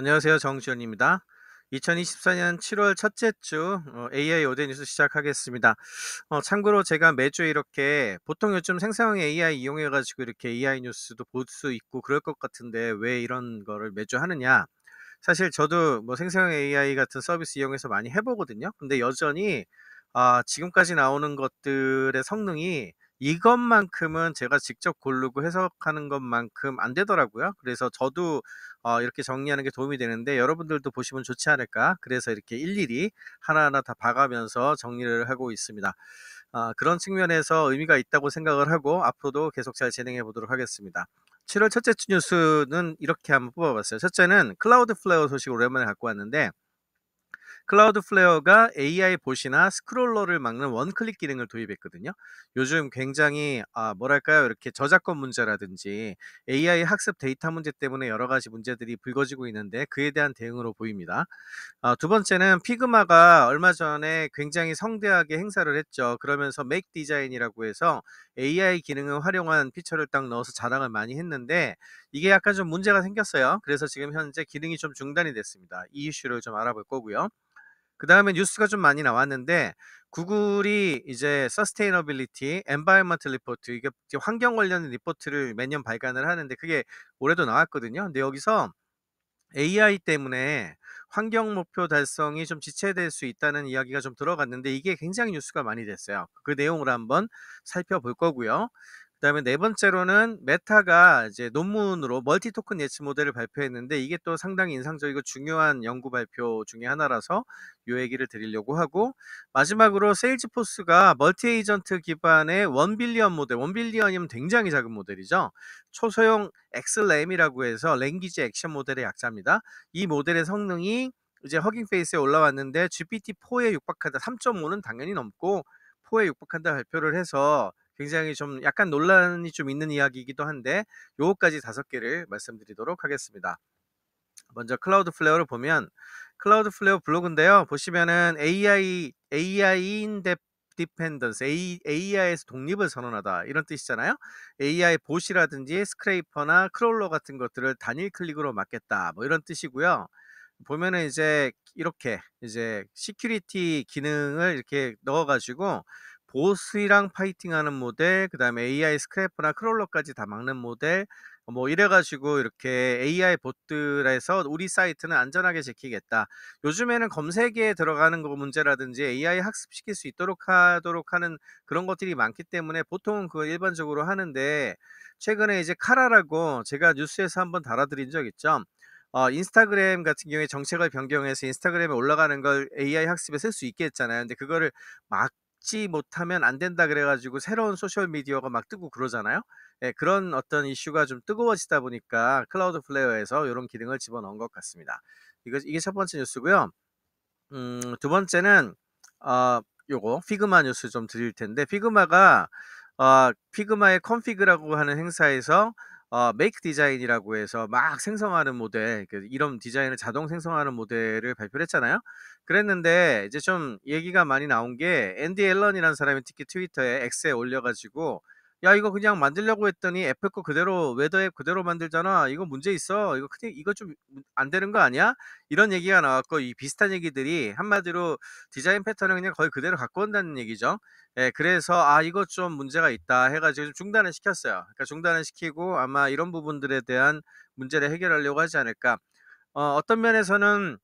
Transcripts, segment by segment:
안녕하세요. 정지현입니다. 2024년 7월 첫째 주 어, AI 오대 뉴스 시작하겠습니다. 어, 참고로 제가 매주 이렇게 보통 요즘 생생형 AI 이용해가지고 이렇게 AI 뉴스도 볼 수 있고 그럴 것 같은데 왜 이런 거를 매주 하느냐. 사실 저도 뭐 생성형 AI 같은 서비스 이용해서 많이 해보거든요. 근데 여전히 아, 지금까지 나오는 것들의 성능이 이것만큼은 제가 직접 고르고 해석하는 것만큼 안 되더라고요. 그래서 저도 어, 이렇게 정리하는 게 도움이 되는데 여러분들도 보시면 좋지 않을까. 그래서 이렇게 일일이 하나하나 다 봐가면서 정리를 하고 있습니다. 어, 그런 측면에서 의미가 있다고 생각을 하고 앞으로도 계속 잘 진행해 보도록 하겠습니다. 7월 첫째 주 뉴스는 이렇게 한번 뽑아봤어요. 첫째는 클라우드 플레어 소식 오랜만에 갖고 왔는데 클라우드 플레어가 AI 봇이나 스크롤러를 막는 원클릭 기능을 도입했거든요. 요즘 굉장히 아 뭐랄까요 이렇게 저작권 문제라든지 AI 학습 데이터 문제 때문에 여러 가지 문제들이 불거지고 있는데 그에 대한 대응으로 보입니다. 아, 두 번째는 피그마가 얼마 전에 굉장히 성대하게 행사를 했죠. 그러면서 맥 디자인이라고 해서 AI 기능을 활용한 피처를 딱 넣어서 자랑을 많이 했는데 이게 약간 좀 문제가 생겼어요. 그래서 지금 현재 기능이 좀 중단이 됐습니다. 이 이슈를 좀 알아볼 거고요. 그 다음에 뉴스가 좀 많이 나왔는데 구글이 이제 서스테이너빌리티, 엔바이먼트 리포트 이게 환경 관련 리포트를 매년 발간을 하는데 그게 올해도 나왔거든요. 근데 여기서 AI 때문에 환경 목표 달성이 좀 지체될 수 있다는 이야기가 좀 들어갔는데 이게 굉장히 뉴스가 많이 됐어요. 그 내용을 한번 살펴볼 거고요. 그 다음에 네 번째로는 메타가 이제 논문으로 멀티 토큰 예측 모델을 발표했는데 이게 또 상당히 인상적이고 중요한 연구 발표 중에 하나라서 요 얘기를 드리려고 하고 마지막으로 세일즈포스가 멀티 에이전트 기반의 원빌리언 모델, 원빌리언이면 굉장히 작은 모델이죠. 초소형 엑슬램이라고 해서 랭귀지 액션 모델의 약자입니다. 이 모델의 성능이 이제 허깅페이스에 올라왔는데 GPT-4에 육박한다. 3.5는 당연히 넘고 4에 육박한다 발표를 해서 굉장히 좀 약간 논란이 좀 있는 이야기이기도 한데 요거까지 다섯 개를 말씀드리도록 하겠습니다. 먼저 클라우드 플레어를 보면 클라우드 플레어 블로그인데요. 보시면은 AI AI 인데 디펜던스 AI에서 독립을 선언하다 이런 뜻이잖아요. AI 보시라든지 스크레이퍼나 크롤러 같은 것들을 단일 클릭으로 막겠다 뭐 이런 뜻이고요. 보면은 이제 이렇게 이제 시큐리티 기능을 이렇게 넣어가지고 보스랑 파이팅하는 모델, 그다음에 AI 스크래프나 크롤러까지 다 막는 모델, 뭐 이래가지고 이렇게 AI 보트에서 우리 사이트는 안전하게 지키겠다. 요즘에는 검색에 들어가는 거 문제라든지 AI 학습시킬 수 있도록 하도록 하는 그런 것들이 많기 때문에 보통은 그걸 일반적으로 하는데 최근에 이제 카라라고 제가 뉴스에서 한번 달아드린 적 있죠. 어, 인스타그램 같은 경우에 정책을 변경해서 인스타그램에 올라가는 걸 AI 학습에 쓸 수 있게 했잖아요. 근데 그거를 막 잡지 못하면 안 된다 그래가지고 새로운 소셜 미디어가 막 뜨고 그러잖아요. 예, 그런 어떤 이슈가 좀 뜨거워지다 보니까 클라우드 플레어에서 이런 기능을 집어넣은 것 같습니다. 이거 이게 첫 번째 뉴스고요. 음, 두 번째는 어, 요거 피그마 뉴스 좀 드릴 텐데 피그마가 어, 피그마의 컨피그라고 하는 행사에서 어, 메이크 디자인이라고 해서 막 생성하는 모델, 그 이런 디자인을 자동 생성하는 모델을 발표 했잖아요. 그랬는데 이제 좀 얘기가 많이 나온 게 앤디 앨런이라는 사람이 특히 트위터에 X에 올려가지고 야 이거 그냥 만들려고 했더니 애플 거 그대로 웨더앱 그대로 만들잖아. 이거 문제 있어. 이거 크게 이거 좀 안 되는 거 아니야? 이런 얘기가 나왔고 이 비슷한 얘기들이 한마디로 디자인 패턴을 그냥 거의 그대로 갖고 온다는 얘기죠. 예, 그래서 아 이거 좀 문제가 있다 해가지고 좀 중단을 시켰어요. 그러니까 중단을 시키고 아마 이런 부분들에 대한 문제를 해결하려고 하지 않을까. 어, 어떤 면에서는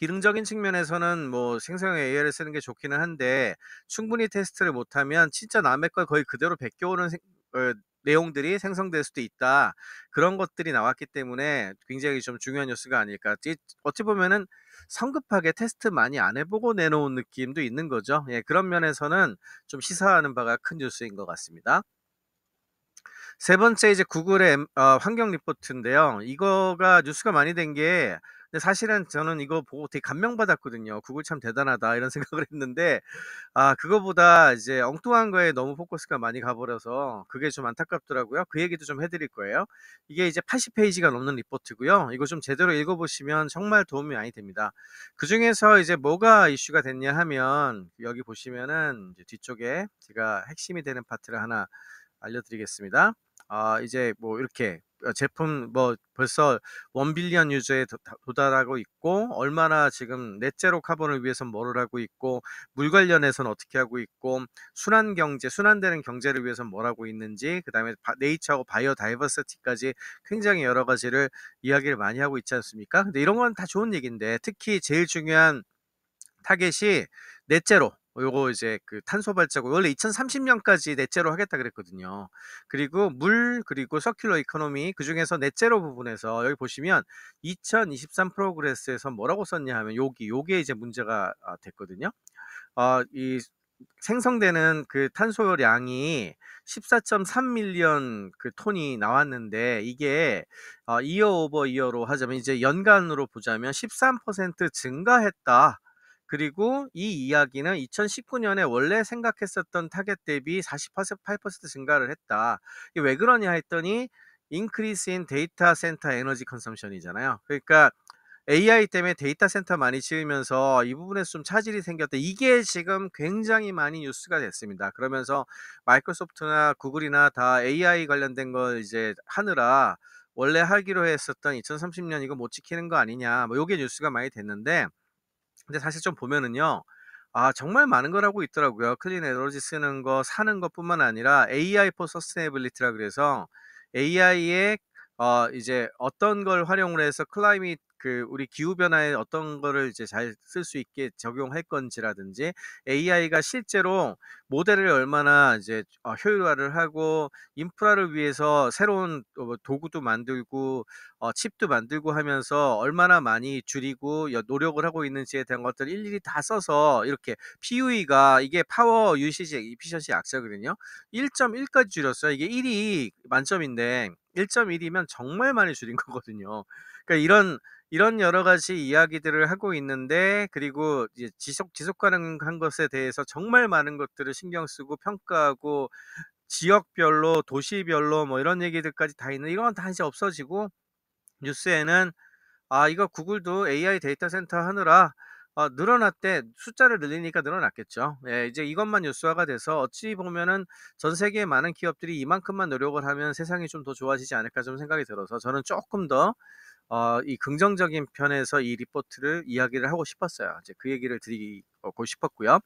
기능적인 측면에서는 뭐 생성형 AI를 쓰는 게 좋기는 한데 충분히 테스트를 못하면 진짜 남의 걸 거의 그대로 베껴오는 어, 내용들이 생성될 수도 있다. 그런 것들이 나왔기 때문에 굉장히 좀 중요한 뉴스가 아닐까. 어찌 보면은 성급하게 테스트 많이 안 해보고 내놓은 느낌도 있는 거죠. 예, 그런 면에서는 좀 시사하는 바가 큰 뉴스인 것 같습니다. 세 번째 이제 구글의 어, 환경 리포트인데요. 이거가 뉴스가 많이 된게 근데 사실은 저는 이거 보고 되게 감명받았거든요. 구글 참 대단하다 이런 생각을 했는데 아 그거보다 이제 엉뚱한 거에 너무 포커스가 많이 가버려서 그게 좀 안타깝더라고요. 그 얘기도 좀 해드릴 거예요. 이게 이제 80페이지가 넘는 리포트고요. 이거 좀 제대로 읽어보시면 정말 도움이 많이 됩니다. 그 중에서 이제 뭐가 이슈가 됐냐 하면 여기 보시면은 뒤쪽에 제가 핵심이 되는 파트를 하나 알려드리겠습니다. 아 이제 뭐 이렇게 어, 제품 뭐 벌써 원빌리언 유저에 도달하고 있고 얼마나 지금 넷째로 카본을 위해서 뭐를 하고 있고 물 관련해서는 어떻게 하고 있고 순환 경제 순환되는 경제를 위해서 뭘 하고 있는지 그다음에 네이처하고 바이오 다이버시티까지 굉장히 여러 가지를 이야기를 많이 하고 있지 않습니까? 근데 이런 건 다 좋은 얘기인데 특히 제일 중요한 타겟이 넷째로 어, 요거 이제 그 탄소 발자국 원래 2030년까지 넷째로 하겠다 그랬거든요. 그리고 물 그리고 서큘러 이코노미 그 중에서 넷째로 부분에서 여기 보시면 2023 프로그레스에서 뭐라고 썼냐 하면 여기 요게 이제 문제가 아, 됐거든요. 아 이 생성되는 그 탄소량이 14.3밀리언 그 톤이 나왔는데 이게 어, 이어 오버 이어로 하자면 이제 연간으로 보자면 13% 증가했다. 그리고 이 이야기는 2019년에 원래 생각했었던 타겟 대비 48% 증가를 했다. 왜 그러냐 했더니 increase in 데이터 센터 에너지 컨섬션이잖아요. 그러니까 AI 때문에 데이터 센터 많이 지으면서 이 부분에서 좀 차질이 생겼다. 이게 지금 굉장히 많이 뉴스가 됐습니다. 그러면서 마이크로소프트나 구글이나 다 AI 관련된 걸 이제 하느라 원래 하기로 했었던 2030년 이거 못 지키는 거 아니냐. 뭐 요게 뉴스가 많이 됐는데 근데 사실 좀 보면은요. 아 정말 많은 걸 하고 있더라고요. 클린 에너지 쓰는 거 사는 것뿐만 아니라 AI for sustainability라 그래서 AI의 어 이제 어떤 걸 활용을 해서 클라 i m 그 우리 기후 변화에 어떤 거를 이제 잘 쓸 수 있게 적용할 건지라든지 AI가 실제로 모델을 얼마나 이제 어, 효율화를 하고 인프라를 위해서 새로운 어, 뭐 도구도 만들고 어, 칩도 만들고 하면서 얼마나 많이 줄이고 노력을 하고 있는지에 대한 것들을 일일이 다 써서 이렇게 PUE가 이게 파워 유시지 이피션시 약자거든요. 1.1까지 줄였어요. 이게 1이 만점인데 1.1이면 정말 많이 줄인 거거든요. 그러니까 이런 이런 여러 가지 이야기들을 하고 있는데 그리고 지속 지속 가능한 것에 대해서 정말 많은 것들을 신경 쓰고 평가하고 지역별로 도시별로 뭐 이런 얘기들까지 다 있는 이건다 이제 없어지고 뉴스에는 아 이거 구글도 AI 데이터 센터 하느라 어, 늘어났대 숫자를 늘리니까 늘어났겠죠. 예, 이제 이것만 뉴스화가 돼서 어찌 보면은 전 세계의 많은 기업들이 이만큼만 노력을 하면 세상이 좀 더 좋아지지 않을까 좀 생각이 들어서 저는 조금 더 어, 이 긍정적인 편에서 이 리포트를 이야기를 하고 싶었어요. 이제 그 얘기를 드리고 싶었고요.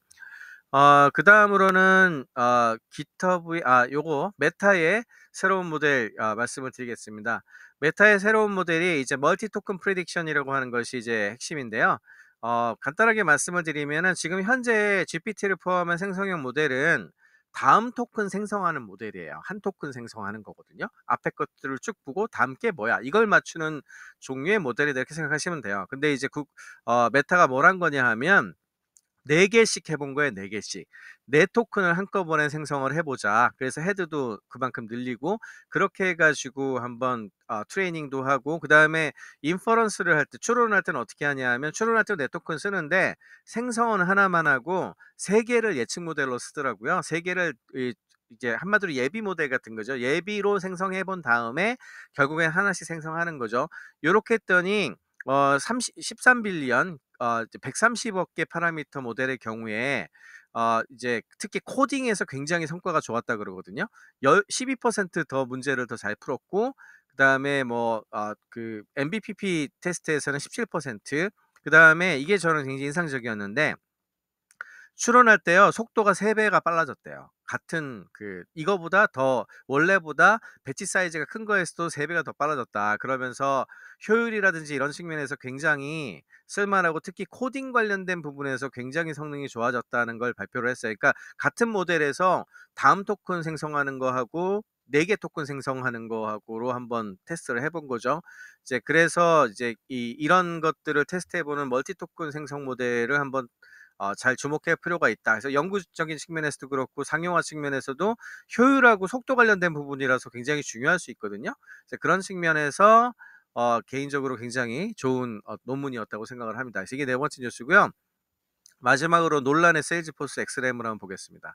어, 그 다음으로는 어, g i t h u b 아 요거 메타의 새로운 모델 어, 말씀을 드리겠습니다. 메타의 새로운 모델이 이제 멀티 토큰 프레딕션이라고 하는 것이 이제 핵심인데요. 어, 간단하게 말씀을 드리면은 지금 현재 GPT를 포함한 생성형 모델은 다음 토큰 생성하는 모델이에요. 한 토큰 생성하는 거거든요. 앞에 것들을 쭉 보고 다음 게 뭐야 이걸 맞추는 종류의 모델이다 이렇게 생각하시면 돼요. 근데 이제 그, 어, 메타가 뭘 한 거냐 하면 4개씩 해본 거예요. 4개씩. 4토큰을 한꺼번에 생성을 해보자. 그래서 헤드도 그만큼 늘리고 그렇게 해가지고 한번 어, 트레이닝도 하고 그 다음에 인퍼런스를 할 때 추론할 때는 어떻게 하냐 하면 추론할 때는 4토큰 쓰는데 생성은 하나만 하고 3개를 예측 모델로 쓰더라고요. 3개를 이제 한마디로 예비 모델 같은 거죠. 예비로 생성해 본 다음에 결국엔 하나씩 생성하는 거죠. 요렇게 했더니 어, 30, 13빌리언 어, 130억 개 파라미터 모델의 경우에 어, 이제 특히 코딩에서 굉장히 성과가 좋았다 그러거든요. 12%더 문제를 더 잘 풀었고 그다음에 뭐그 어, 그 MBPP 테스트에서는 17%, 그다음에 이게 저는 굉장히 인상적이었는데 출원할 때요 속도가 3배가 빨라졌대요. 같은 그 이거보다 더 원래보다 배치 사이즈가 큰 거에서도 3배가 더 빨라졌다. 그러면서 효율이라든지 이런 측면에서 굉장히 쓸만하고 특히 코딩 관련된 부분에서 굉장히 성능이 좋아졌다는 걸 발표를 했어요. 그러니까 같은 모델에서 다음 토큰 생성하는 거하고 4개 토큰 생성하는 거하고로 한번 테스트를 해본 거죠. 이제 그래서 이제 이, 이런 것들을 테스트해보는 멀티 토큰 생성 모델을 한번 어, 잘 주목할 필요가 있다. 그래서 연구적인 측면에서도 그렇고 상용화 측면에서도 효율하고 속도 관련된 부분이라서 굉장히 중요할 수 있거든요. 그런 측면에서 어, 개인적으로 굉장히 좋은 어, 논문이었다고 생각을 합니다. 그래서 이게 네 번째 뉴스고요. 마지막으로 논란의 세일즈포스 x 스 m 을 한번 보겠습니다.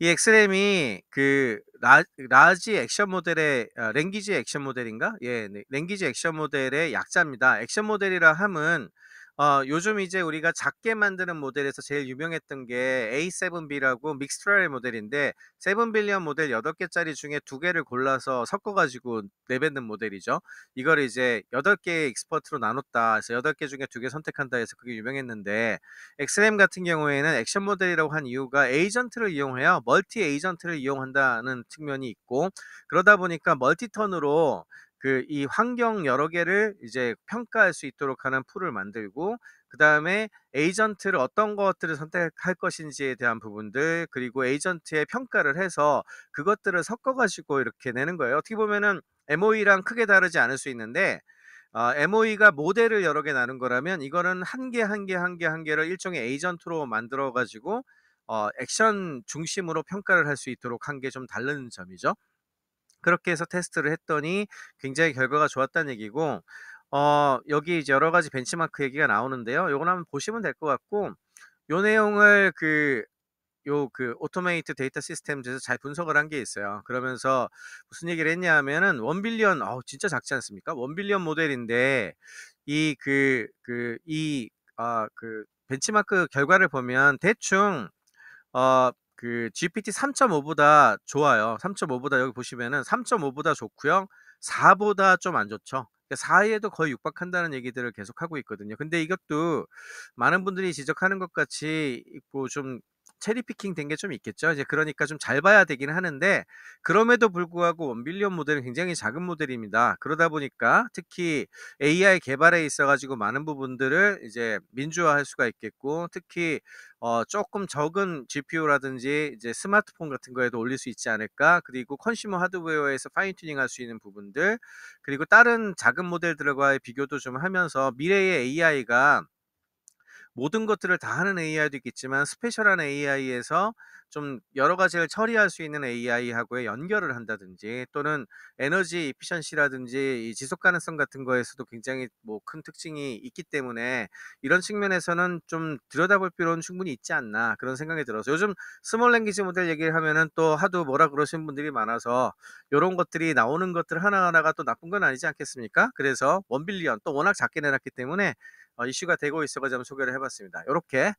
이 x 스 m 이그 라, 라지 액션 모델의 아, 랭귀지 액션 모델인가? 예, 네, 랭귀지 액션 모델의 약자입니다. 액션 모델이라 함은 어, 요즘 이제 우리가 작게 만드는 모델에서 제일 유명했던 게 A7B라고 믹스트럴 모델인데 7빌리언 모델 8개짜리 중에 2개를 골라서 섞어가지고 내뱉는 모델이죠. 이걸 이제 8개의 익스퍼트로 나눴다. 그래서 8개 중에 2개 선택한다 해서 그게 유명했는데 XM 같은 경우에는 액션 모델이라고 한 이유가 에이전트를 이용해요. 멀티 에이전트를 이용한다는 측면이 있고 그러다 보니까 멀티턴으로 그이 환경 여러 개를 이제 평가할 수 있도록 하는 풀을 만들고 그 다음에 에이전트를 어떤 것들을 선택할 것인지에 대한 부분들 그리고 에이전트의 평가를 해서 그것들을 섞어가지고 이렇게 내는 거예요. 어떻게 보면은 MOE랑 크게 다르지 않을 수 있는데 어, MOE가 모델을 여러 개 나눈 거라면 이거는 한 개 한 개 한 개 한 개를 일종의 에이전트로 만들어 가지고 어, 액션 중심으로 평가를 할 수 있도록 한 게 좀 다른 점이죠. 그렇게 해서 테스트를 했더니 굉장히 결과가 좋았다는 얘기고 어, 여기 이제 여러 가지 벤치마크 얘기가 나오는데요. 요건 한번 보시면 될 것 같고 요 내용을 그요그 그 오토메이트 데이터 시스템에서 잘 분석을 한 게 있어요. 그러면서 무슨 얘기를 했냐 하면은 원빌리언 어 진짜 작지 않습니까? 원빌리언 모델인데 이 그 그 이아그 그, 그, 아, 그, 벤치마크 결과를 보면 대충 어그 GPT 3.5보다 좋아요. 3.5보다 여기 보시면은 3.5보다 좋고요. 4보다 좀 안 좋죠. 그러 그러니까 4에도 거의 육박한다는 얘기들을 계속하고 있거든요. 근데 이것도 많은 분들이 지적하는 것 같이 있고 좀 체리피킹 된 게 좀 있겠죠. 이제 그러니까 좀 잘 봐야 되긴 하는데 그럼에도 불구하고 원빌리언 모델은 굉장히 작은 모델입니다. 그러다 보니까 특히 AI 개발에 있어 가지고 많은 부분들을 이제 민주화할 수가 있겠고 특히 어, 조금 적은 GPU라든지 이제 스마트폰 같은 거에도 올릴 수 있지 않을까. 그리고 컨슈머 하드웨어에서 파인 튜닝 할 수 있는 부분들. 그리고 다른 작은 모델들과의 비교도 좀 하면서 미래의 AI가 모든 것들을 다 하는 AI도 있겠지만 스페셜한 AI에서 좀 여러 가지를 처리할 수 있는 AI하고의 연결을 한다든지 또는 에너지 이피션시라든지 지속 가능성 같은 거에서도 굉장히 뭐 큰 특징이 있기 때문에 이런 측면에서는 좀 들여다볼 필요는 충분히 있지 않나 그런 생각이 들어서 요즘 스몰 랭귀지 모델 얘기를 하면은 또 하도 뭐라 그러신 분들이 많아서 이런 것들이 나오는 것들 하나하나가 또 나쁜 건 아니지 않겠습니까? 그래서 원빌리언 또 워낙 작게 내놨기 때문에 어, 이슈가 되고 있어가지고 소개를 해봤습니다. 이렇게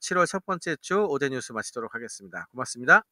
7월 어, 첫 번째 주 오대 뉴스 마치도록 하겠습니다. 고맙습니다.